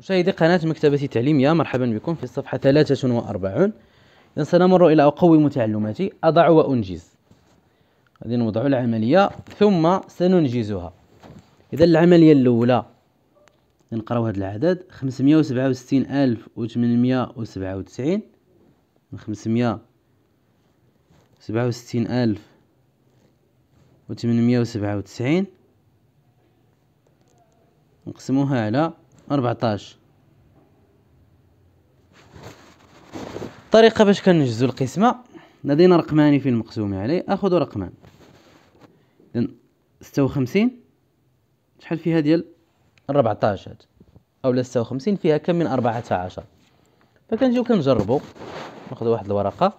مشاهدي قناة مكتبة تعليمية مرحبا بكم في الصفحة 43 إذا سنمر إلى أقوم تعلماتي أضع وأنجز غادي نوضع العملية ثم سننجزها إذا العملية الأولى نقراو هذا العدد 567897 من 567897 نقسموها على 14 طريقة باش كنجزو القسمة لدينا رقمان في المقسوم عليه اخذ رقمان اذا ستة وخمسين شحال فيها ديال 14 هاد أولا ستة وخمسين فيها كم من أربعة عشر فكنجيو كنجربو ناخذ واحد الورقة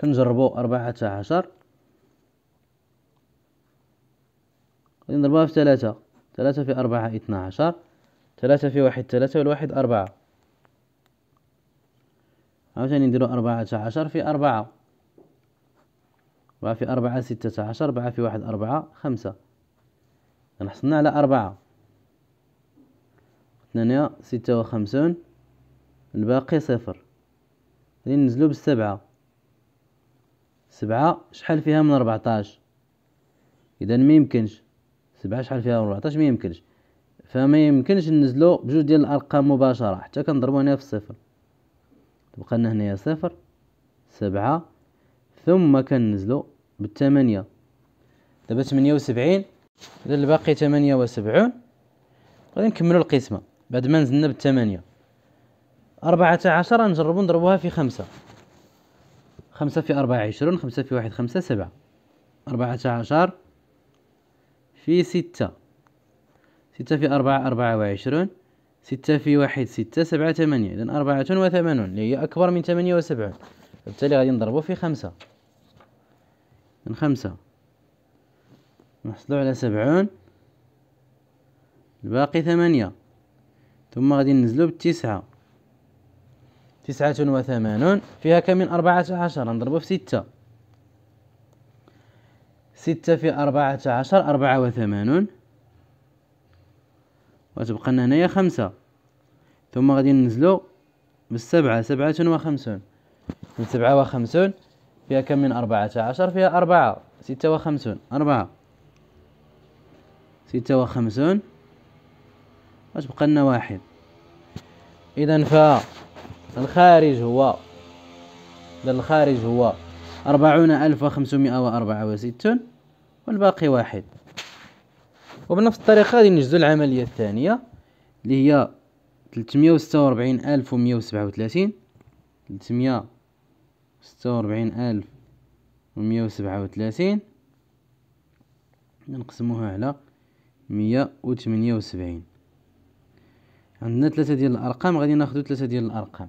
كنجربو أربعة عشر غادي نضربوها في ثلاثة ثلاثة في أربعة اثنا عشر ثلاثة في واحد ثلاثة والواحد أربعة عاوتاني نديرو أربعة عشر في أربعة أربعة في أربعة ستة عشر أربعة في واحد أربعة خمسة حصلنا على أربعة ثمانية ستة وخمسون الباقي صفر غادي ننزلو بالسبعة سبعة شحال فيها من ربعطاش إذا ميمكنش سبعة شحال فيها 14 ما يمكنش فما يمكنش ننزلو بجوج ديال الارقام مباشره حتى كنضربو هنا في الصفر تبقى لنا هنايا صفر سبعة ثم كننزلو بالثمانية دابا ثمانية وسبعين إلا الباقي ثمانية وسبعون غادي نكملو القسمة بعد ما نزلنا بالثمانية أربعة عشر نجربو نضربوها في خمسة خمسة في أربعة عشرون خمسة في واحد خمسة سبعة أربعة عشر في ستة ستة في أربعة أربعة وعشرون ستة في واحد ستة سبعة ثمانية إذن أربعة وثمانون اللي هي أكبر من ثمانية وسبعون وبالتالي غادي نضربو في خمسة من خمسة نحصلو على سبعون الباقي ثمانية ثم غادي ننزلو بالتسعة تسعة وثمانون فيها كم من أربعة عشر نضربو في ستة ستة في أربعة عشر أربعة وثمانون وتبقى لنا هنايا خمسة ثم غادي ننزلو بالسبعة سبعة وخمسون من سبعة وخمسون فيها كم من أربعة عشر فيها أربعة ستة وخمسون أربعة ستة وخمسون وتبقى لنا واحد إذا فالخارج هو الخارج هو أربعون ألف وخمسمائة وأربعة وستون والباقي واحد وبنفس الطريقة غادي نجزو العملية الثانية اللي هي تلتمية وستة وأربعين ألف ومية وسبعة وثلاثين تلتمية ستة وأربعين ألف ومية وسبعة وثلاثين نقسموها على مية وثمانية وسبعين عندنا ثلاثة ديال الأرقام غادي ناخدو ثلاثة ديال الأرقام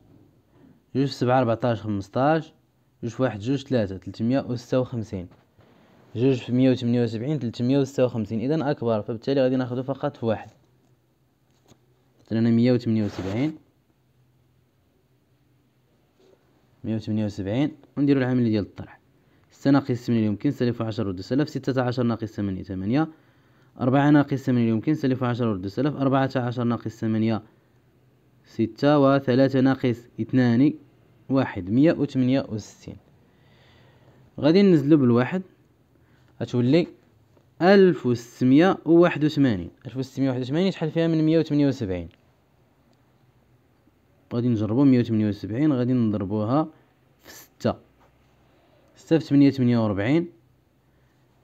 جوج سبعة ربعتاش خمسطاش جوج واحد جوج تلاتة تلتمية وستة وخمسين جوج في مية وتمنية وسبعين تلتمية وستة وخمسين إذا أكبر فبالتالي غادي ناخدو فقط في واحد مثلا مية وتمنية وسبعين مية وتمنية وسبعين ونديرو العملية ديال الطرح ستة ناقص ثمانية يمكن سالف عشرة ردو سلف ستة عشر ناقص ثمانية ثمانية أربعة ناقص ثمانية يمكن سالف عشرة ردو سلف أربعة عشر ناقص ثمانية ستة وثلاثة ناقص اثنان واحد مية وثمانية وستين غادي ننزلو بالواحد غتولي ألف وستمية وواحد وثمانين ألف وستمية وواحد وثمانين شحال فيها من مية وثمانية وسبعين غادي نجربو مية وثمانية وسبعين غادي نضربوها في ستة ستة في ثمانية ثمانية وربعين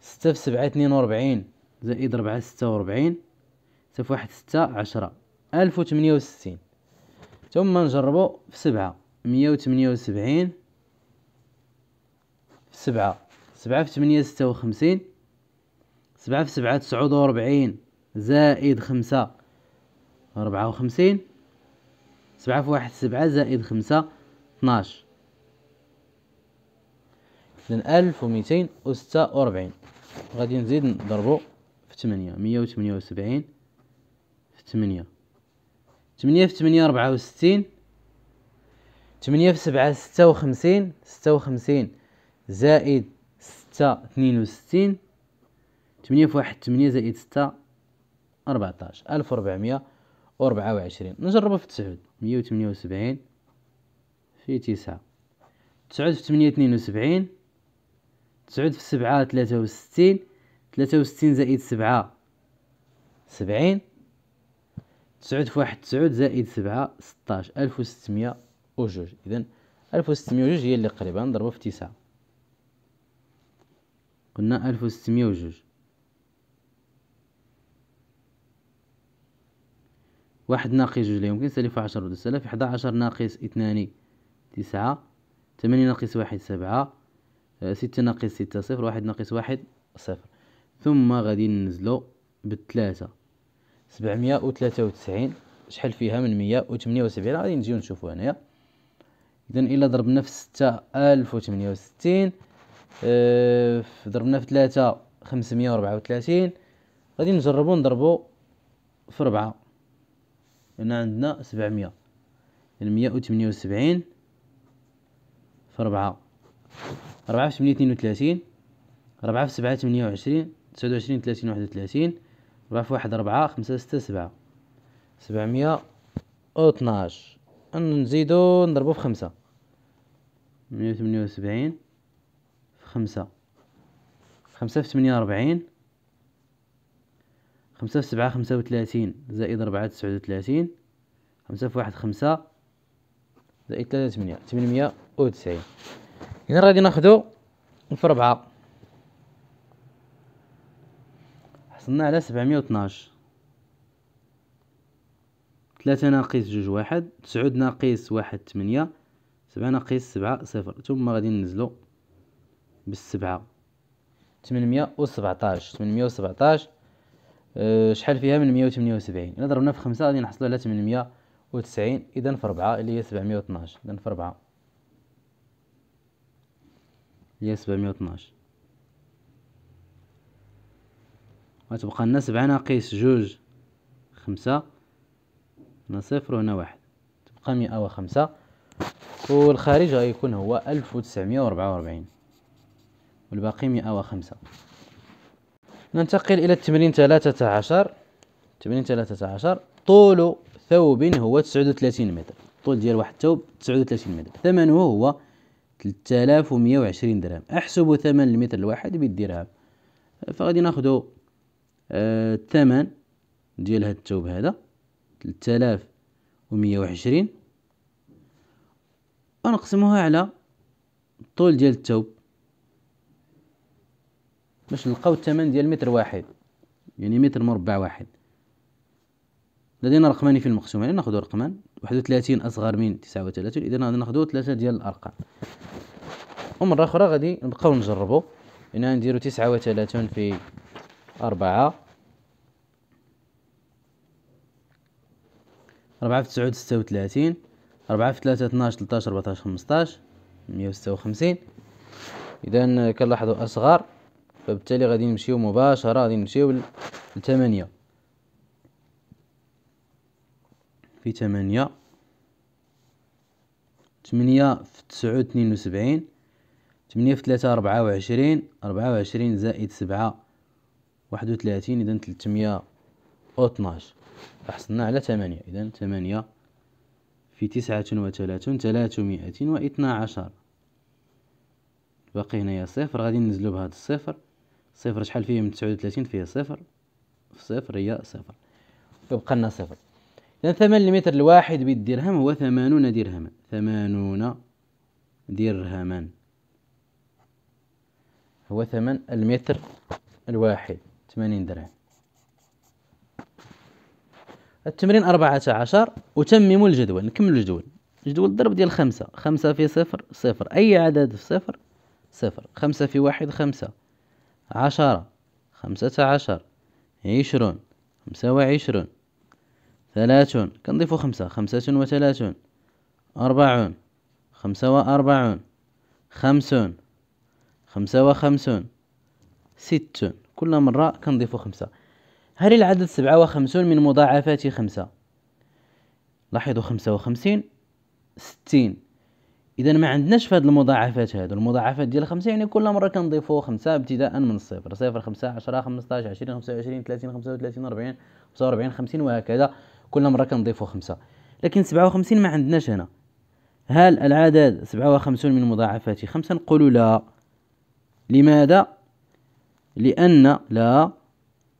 ستة في سبعة اثنين وربعين زائد ربعة ستة وربعين ستة في واحد ستة عشرة ألف وثمانية وستين ثم نجربو في سبعة مية وثمانية وسبعين في سبعة سبعة في ثمانية ستة وخمسين سبعة في سبعة تسعود وربعين زائد خمسة ربعة وخمسين سبعة في واحد سبعة زائد خمسة اثناش إذن ألف وميتين وستة وربعين غادي نزيد نضربو في ثمانية مية وثمانية وسبعين في ثمانية ثمانية في ثمانية ربعة وستين ثمانية في سبعة ستة وخمسين ستة وخمسين زائد ستة اثنين وستين ثمانية في واحد ثمانية زائد ستة أربعتاش ألف وربعمية وربعة وعشرين نجربها في تسعود مية وثمانية وسبعين في تسعة تسعود في ثمانية اثنين وسبعين تسعود في سبعة ثلاثة وستين ثلاثة وستين زائد سبعة سبعين تسعود في واحد تسعود زائد سبعة ستاش ألف وستمية وجوج إذا ألف وستمية وجوج هي اللي قريبة نضربها في تسعة قلنا ألف وستمية وجوج واحد ناقص جوج لا يمكن في عشر ودوز سالب حدا عشر ناقص اثنان تسعة ثمانية ناقص واحد سبعة آه، ستة ناقص ستة صفر واحد ناقص واحد صفر ثم غادي ننزلو بالثلاثة سبعميه أو وتلاتة وتسعين شحال فيها من ميه أو وتمنية وسبعين غادي نجيو نشوفو هنايا إذا إلا ضربنا في ستة ألف أو وتمنية وستين آه، ضربنا في تلاتة خمسميه وربعة وتلاتين غادي نجربو نضربو في ربعة هنا عندنا سبعميه مية الميه وتمنية وسبعين في ربعة ربعة في تمنية اثنين وثلاثين ربعة في سبعة ثمانية وعشرين تسعة وعشرين ثلاثين واحد وثلاثين ربعة في واحد ربعة خمسة ستة سبعة سبعمية أو طناش نزيدو نضربو في خمسة مية وثمانية وسبعين في خمسة خمسة في ثمانية ربعين خمسة في سبعة خمسة وثلاثين زائد ربعة تسعود وثلاثين خمسة في واحد خمسة زائد ثلاثة ثمانية ثمانمية وتسعين إذا غادي ناخدو في ربعة حصلنا على سبعمية وتناش ثلاثة ناقص جوج واحد تسعود ناقص واحد تمنية سبعة ناقص سبعة صفر ثم غادي ننزلو بالسبعة تمنمية وسبعتاش تمنمية وسبعتاش أه، شحال فيها من مية وتمنية وسبعين إلا ضربنا في خمسة غادي نحصلو على تمنمية وتسعين إذا في ربعة اللي هي سبعمية وتناش إذا في ربعة اللي هي سبعمية وتناش وتبقى لنا سبعة ناقص جوج خمسة هنا صفر وهنا واحد تبقى مئة وخمسة والخارج غيكون هو ألف وتسعمية وربعة وأربعين والباقي مئة وخمسة ننتقل إلى التمرين ثلاثة عشر التمرين ثلاثة عشر طول ثوب هو تسعود وثلاثين متر طول ديال واحد الثوب تسعود وثلاثين متر ثمنه هو وعشرين درهم احسب ثمن المتر الواحد بالدرهم فغادي ناخذ الثمن ديال هاد الثوب هذا تلاف ومية وعشرين ونقسموها على الطول ديال الثوب باش نلقاو الثمن ديال متر واحد يعني متر مربع واحد لدينا رقمان في المقسوم يعني ناخذ رقمان واحد وثلاثين اصغر من تسعة وثلاثين اذا غادي ناخذ ثلاثه ديال الارقام ومره اخرى غادي نبقاو نجربو هنا نديرو تسعة وثلاثون في أربعة أربعة في تسعود ستة وثلاثين أربعة في ثلاثة اثناش تلتاش ربعتاش خمسطاش مية وستة وخمسين إذا كنلاحظو أصغر فبالتالي غادي نمشيو مباشرة غادي نمشيو لثمانية في ثمانية ثمانية في تسعود اثنين وسبعين ثمانية في ثلاثة ربعة وعشرين ربعة وعشرين زائد سبعة واحد وثلاثين إذن تلتمية أو اتناش حصلنا على ثمانية إذن ثمانية في تسعة وثلاثون ثلاثمائة واثنا عشر باقي هنايا صفر غادي ننزلو بهاد الصفر صفر شحال فيه من تسعة وثلاثين فيه صفر في صفر هي صفر يبقى لنا صفر إذن ثمن المتر الواحد بالدرهم هو ثمانون درهما ثمانون درهما هو ثمن المتر الواحد 80 درهم التمرين 14 وتمموا الجدول نكملوا الجدول جدول الضرب ديال خمسة خمسة في صفر صفر أي عدد في صفر صفر خمسة في واحد خمسة عشرة خمسة عشر عشرون خمسة وعشرون ثلاثون كنضيفو خمسة خمسة وثلاثون أربعون خمسة وأربعون خمسون خمسة وخمسون ستون كل مرة كنضيفو خمسة هل العدد سبعة وخمسون من مضاعفات خمسة لاحظوا خمسة وخمسين ستين اذا ما عندناش في هاد المضاعفات هادو المضاعفات ديال خمسة يعني كل مره كنضيفو خمسة ابتداء من الصفر صفر خمسة عشرة خمسطاش عشرين خمسة وعشرين ثلاثين خمسة وثلاثين ربعين خمسة وأربعين خمسين وهكذا كل مره كنضيفو خمسة لكن سبعة وخمسين ما عندناش هنا هل العدد سبعة وخمسون من مضاعفات خمسة نقولوا لا لماذا لأن لا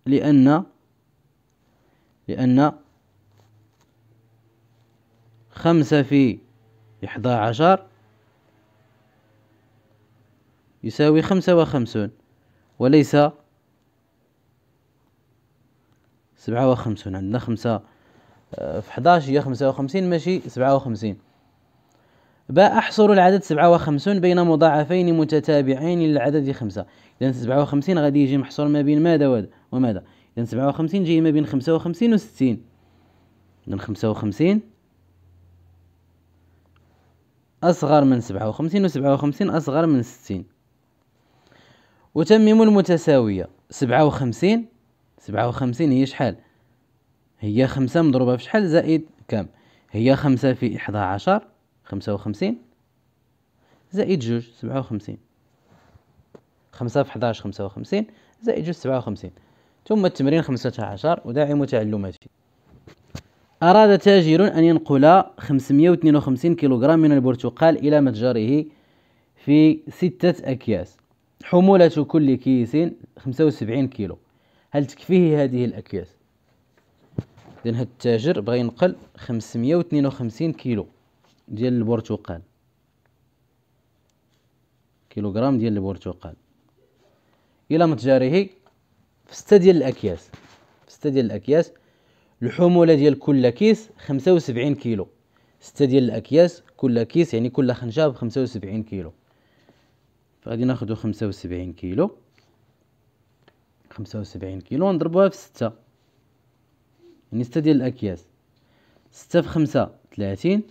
لأن لأن خمسة في إحدى عشر يساوي خمسة وخمسون وليس سبعة وخمسون عندنا خمسة آه، في حداش هي خمسة وخمسين ماشي سبعة وخمسين باء أحصر العدد 57 بين مضاعفين متتابعين للعدد خمسة إذا 57 غادي يجي محصور ما بين ماذا وماذا إذا 57 جاي ما بين 55 و 60 إذا 55 أصغر من 57 و 57 أصغر من 60 وتمم المتساوية 57 57 هي شحال هي خمسة مضروبة في شحال زائد كم هي خمسة في إحدى عشر خمسة وخمسين زائد جوج سبعة وخمسين خمسة في حداش خمسة وخمسين زائد جوج سبعة وخمسين ثم التمرين خمسة عشر وداعم تعلماتي أراد تاجر أن ينقل خمسمية وخمسين كيلوغرام من البرتقال إلى متجره في ستة أكياس حمولة كل كيس خمسة وسبعين كيلو هل تكفيه هذه الأكياس؟ إذن هاد التاجر بغى ينقل خمسمية وخمسين كيلو ديال البرتقال كيلوغرام ديال البرتقال الى متجاره في ستة ديال الاكياس في ستة ديال الاكياس الحموله ديال كل كيس 75 كيلو ستة ديال الاكياس كل كيس يعني كل خنجه ب 75 كيلو فغادي ناخذ 75 كيلو 75 كيلو نضربوها في 6 يعني 6 ديال الاكياس 6 في 5 30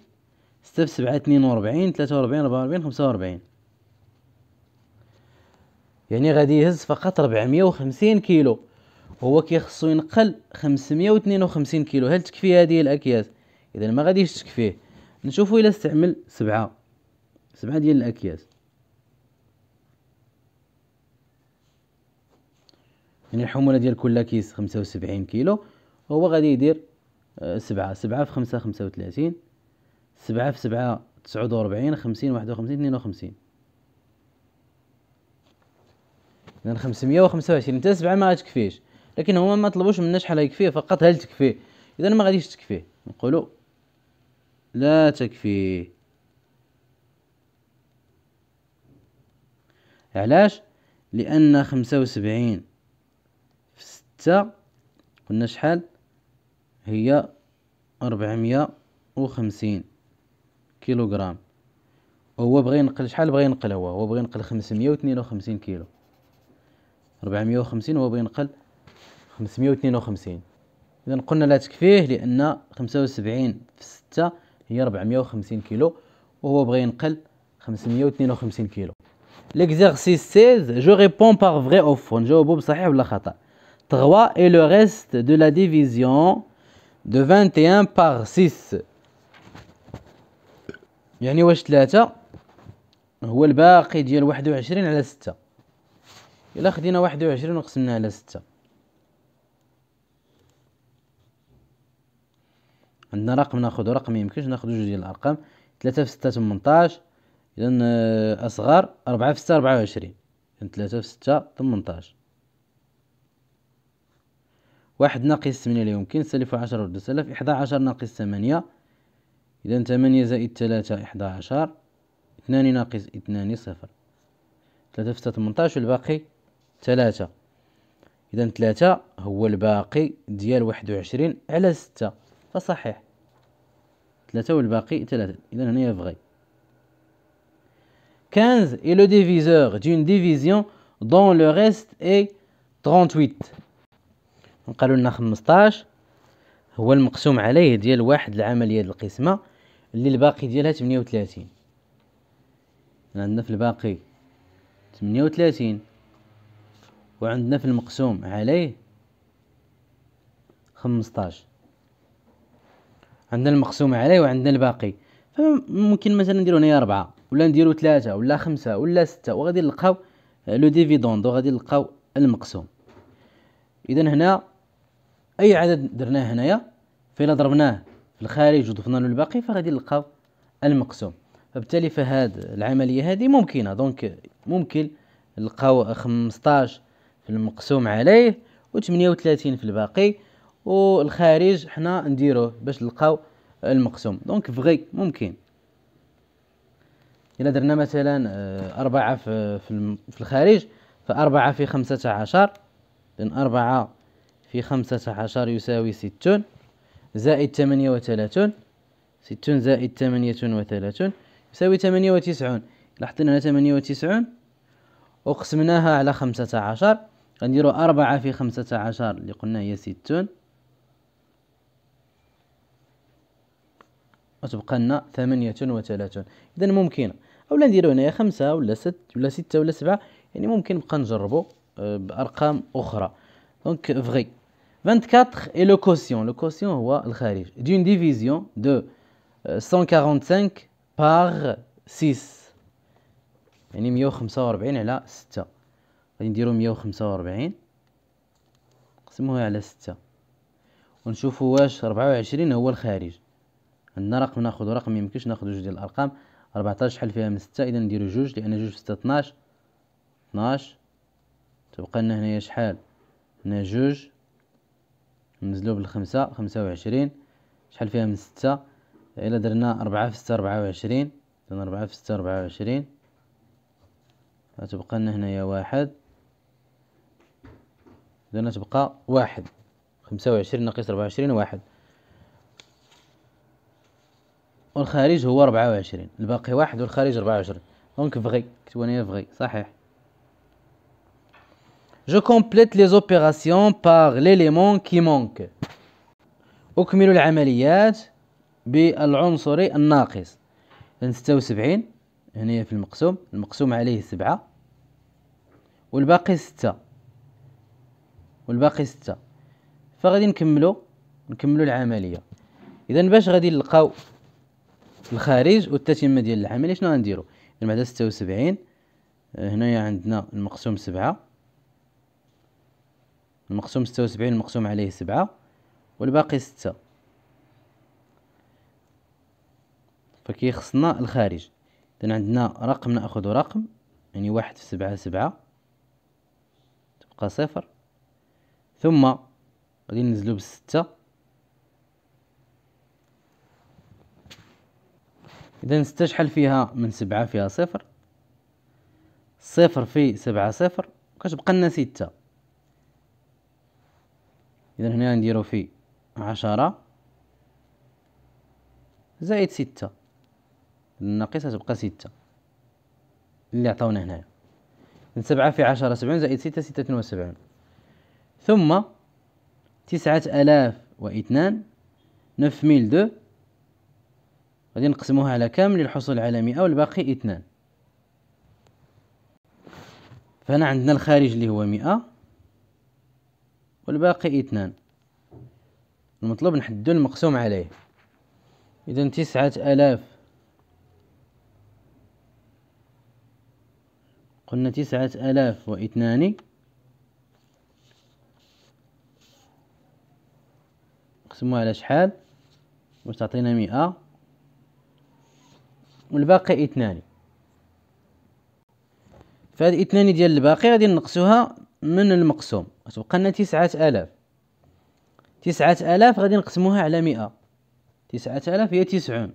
ستة في سبعة اثنين وربعين ثلاثة وربعين أربعة وأربعين خمسة وأربعين يعني غادي يهز فقط ربعمية وخمسين كيلو هو كيخصو ينقل خمسمية واثنين وخمسين كيلو هل تكفي هذه الأكياس إذا ما غاديش تكفيه نشوفو إلا استعمل سبعة سبعة ديال الأكياس يعني الحمولة ديال كل كيس خمسة وسبعين كيلو هو غادي يدير آه، سبعة سبعة في خمسة خمسة وثلاثين سبعة في سبعة تسعود وربعين خمسين واحد وخمسين اثنين وخمسين إذا خمسمية وخمسة وعشرين تا سبعة ما تكفيش لكن هما ما طلبوش منا شحال يكفيه فقط هل تكفيه إذا ما غاديش تكفيه نقولو لا تكفيه علاش لأن خمسة وسبعين في ستة قلنا شحال هي أربعمية وخمسين كيلوغرام هو بغى ينقل شحال بغى ينقل هو هو بغى ينقل خمسمية كيلو ربعمية هو بغى ينقل خمسمية اذا قلنا لا تكفيه لان 75 في ستة هي ربعمية كيلو وهو بغى ينقل خمسمية كيلو ليكزارسيس 16 جو ريبون بار فري او فون نجاوبو بصحيح ولا خطا 3 اي لو ريست دو لا ديفيزيون دو 21 بار 6 يعني واش ثلاثة هو الباقي ديال واحد وعشرين على ستة إلا خدينا واحد وعشرين وقسمناها على ستة عندنا رقم ناخذ رقم ميمكنش ناخذ جوج ديال الأرقام ثلاثة في ستة تمنطاش إذا آه، أصغر أربعة في ستة أربعة وعشرين إذا ثلاثة في ستة تمنطاش واحد ناقص ثمانية لا يمكن سالب عشرة ورد سالب إحدى عشر ناقص ثمانية إذا ثمانية زائد تلاتة إحدى عشر اثنان ناقص اثنان صفر تلاتة في تمنطاش والباقي تلاتة إذا تلاتة هو الباقي ديال واحد وعشرين على ستة فصحيح تلاتة والباقي تلاتة إذا هنا يبغي 15 est le diviseur d'une division dont le reste est 38 نقالوا لنا 15 هو المقسوم عليه ديال واحد العمليه ديال القسمه اللي الباقي ديالها 38 عندنا في الباقي 38 وعندنا في المقسوم عليه 15 عندنا المقسوم عليه وعندنا الباقي فممكن مثلا نديرو هنايا ربعة ولا نديرو ثلاثة ولا خمسة ولا ستة وغادي نلقاو لو ديفيدوند وغادي نلقاو المقسوم اذا هنا اي عدد درناه هنايا فإلا ضربناه في الخارج وضفنا له الباقي فغادي نلقاو المقسوم فبالتالي فهاد العمليه هذه ممكنه دونك ممكن نلقاو 15 في المقسوم عليه و38 في الباقي والخارج حنا نديروه باش نلقاو المقسوم دونك فغي ممكن الا درنا مثلا آه، أربعة في, في الخارج فأربعة في خمسة عشر لأن أربعة في خمسة عشر يساوي ستون زائد ثمانية وثلاثون ستون زائد ثمانية وثلاثون يساوي ثمانية وتسعون لاحظت هنا ثمانية وتسعون وقسمناها على خمسة عشر غنديرو أربعة في خمسة عشر اللي قلنا هي ستون وتبقى لنا ثمانية وثلاثون إذا ممكن أولا نديرو هنايا خمسة ولا ست ولا ستة ولا سبعة يعني ممكن نبقى نجربو آه، بأرقام أخرى دونك فغي 24 est le quotient. Le quotient هو الخارج d'une division de 145 euh, par 6 يعني 145 على 6 غادي نديرو 145 نقسموها على 6 ونشوفوا واش 24 هو الخارج عندنا رقم ناخذ رقم ميمكنش ناخذ جوج ديال الارقام 14 حل فيها من 6 اذا نديرو جوج لان جوج في 6 12 12 تبقى لنا هنايا شحال هنا جوج نزلو بالخمسة خمسة وعشرين شحال فيها من ستة إلا درنا ربعة في ستة ربعة وعشرين درنا ربعة في ستة ربعة وعشرين غتبقى لنا هنايا واحد درنا تبقى واحد خمسة وعشرين ناقص ربعة وعشرين واحد والخارج هو ربعة وعشرين الباقي واحد والخارج ربعة وعشرين دونك فغي كتبو هنايا فغي صحيح Je complète les opérations par l'élément qui manque. أكمل العمليات بالعنصر الناقص. ستة وسبعين هنايا في المقسوم المقسوم عليه سبعة والباقي ستة والباقي ستة فغادي نكملو نكملو العملية إذا باش غادي نلقاو الخارج والتتمة ديال العملية شنو غنديرو؟ إذا بعدا ستة وسبعين هنايا عندنا المقسوم سبعة المقسوم ستة وسبعين المقسوم عليه سبعة والباقي ستة فكيخصنا الخارج إذا عندنا رقم نأخذ رقم يعني واحد في سبعة سبعة تبقى صفر ثم غادي نزلو بستة إذا ستة شحال فيها من سبعة فيها صفر صفر في سبعة صفر وكتبقى لنا ستة اذا هنا نديرو في عشرة زائد ستة الناقصة تبقى ستة اللي عطاونا هنايا سبعة في عشرة سبعون زائد ستة ستة وسبعون ثم تسعة آلاف واثنان نف ميل دو غادي نقسموها على كامل للحصول على مئة والباقي اثنان فهنا عندنا الخارج اللي هو مئة والباقي اثنان المطلوب نحدو المقسوم عليه إذا تسعة آلاف قلنا تسعة آلاف واثنان نقسموها على شحال واش تعطينا مئة والباقي اثنان فهاد اثنان ديال الباقي غادي نقصوها من المقسوم غتبقى لنا تسعة آلاف تسعة آلاف غادي نقسموها على مئة تسعة آلاف هي تسعون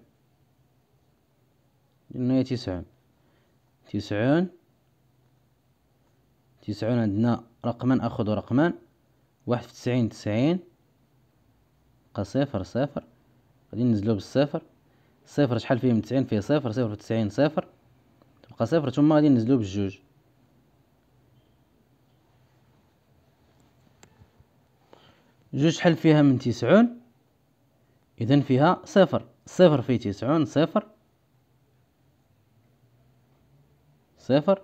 قلنا هي تسعون تسعون تسعون عندنا رقما أخذ رقما واحد في تسعين تسعين بقى صفر صفر غادي ننزلو بالصفر صفر شحال فيه من تسعين فيه صفر صفر في تسعين صفر تبقى صفر ثم غادي ننزلو بالجوج جوج شحال فيها من تسعون إذا فيها صفر صفر في تسعون صفر صفر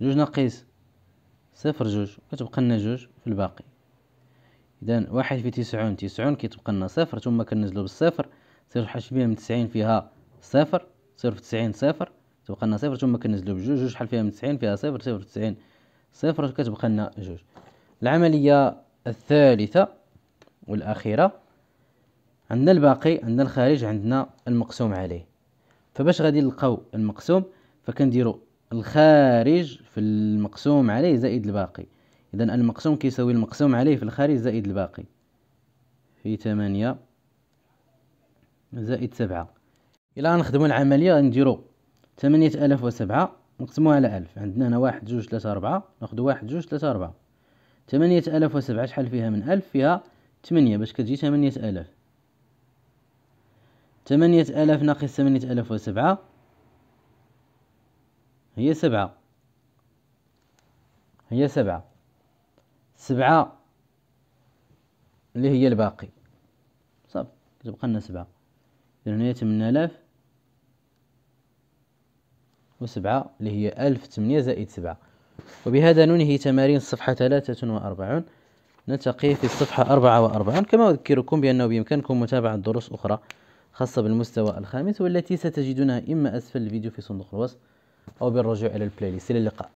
جوج ناقص صفر جوج كتبقى لنا جوج في الباقي إذا واحد في تسعون تسعون كتبقى لنا صفر ثم كنزلو بالصفر صفر شحال فيها من تسعين فيها صفر صفر في تسعين صفر تبقى لنا صفر ثم كنزلو بجوج جوج شحال فيها من تسعين فيها صفر صفر في تسعين صفر كتبقى لنا جوج العملية الثالثة والأخيرة عندنا الباقي عندنا الخارج عندنا المقسوم عليه فباش غادي نلقاو المقسوم فكنديرو الخارج في المقسوم عليه زائد الباقي إذا المقسوم كيساوي المقسوم عليه في الخارج زائد الباقي في ثمانية زائد سبعة إلا غنخدمو العملية نديرو ثمانية ألاف وسبعة نقسموها على ألف عندنا هنا واحد جوج ثلاثة أربعة ناخدو واحد جوج ثلاثة أربعة ثمانية ألاف وسبعة شحال فيها من ألف فيها تمنية باش كتجي تمنية ألاف تمنية ألاف ناقص تمنية ألاف وسبعة هي سبعة هي سبعة سبعة اللي هي الباقي صافي كتبقى لنا سبعة إذن هنايا تمن آلاف وسبعة اللي هي ألف تمنية زائد سبعة وبهذا ننهي تمارين الصفحة ثلاثة وأربعون نلتقي في الصفحة 44 كما أذكركم بأنه بإمكانكم متابعة دروس أخرى خاصة بالمستوى الخامس والتي ستجدونها إما أسفل الفيديو في صندوق الوصف أو بالرجوع إلى البلاي ليست إلى اللقاء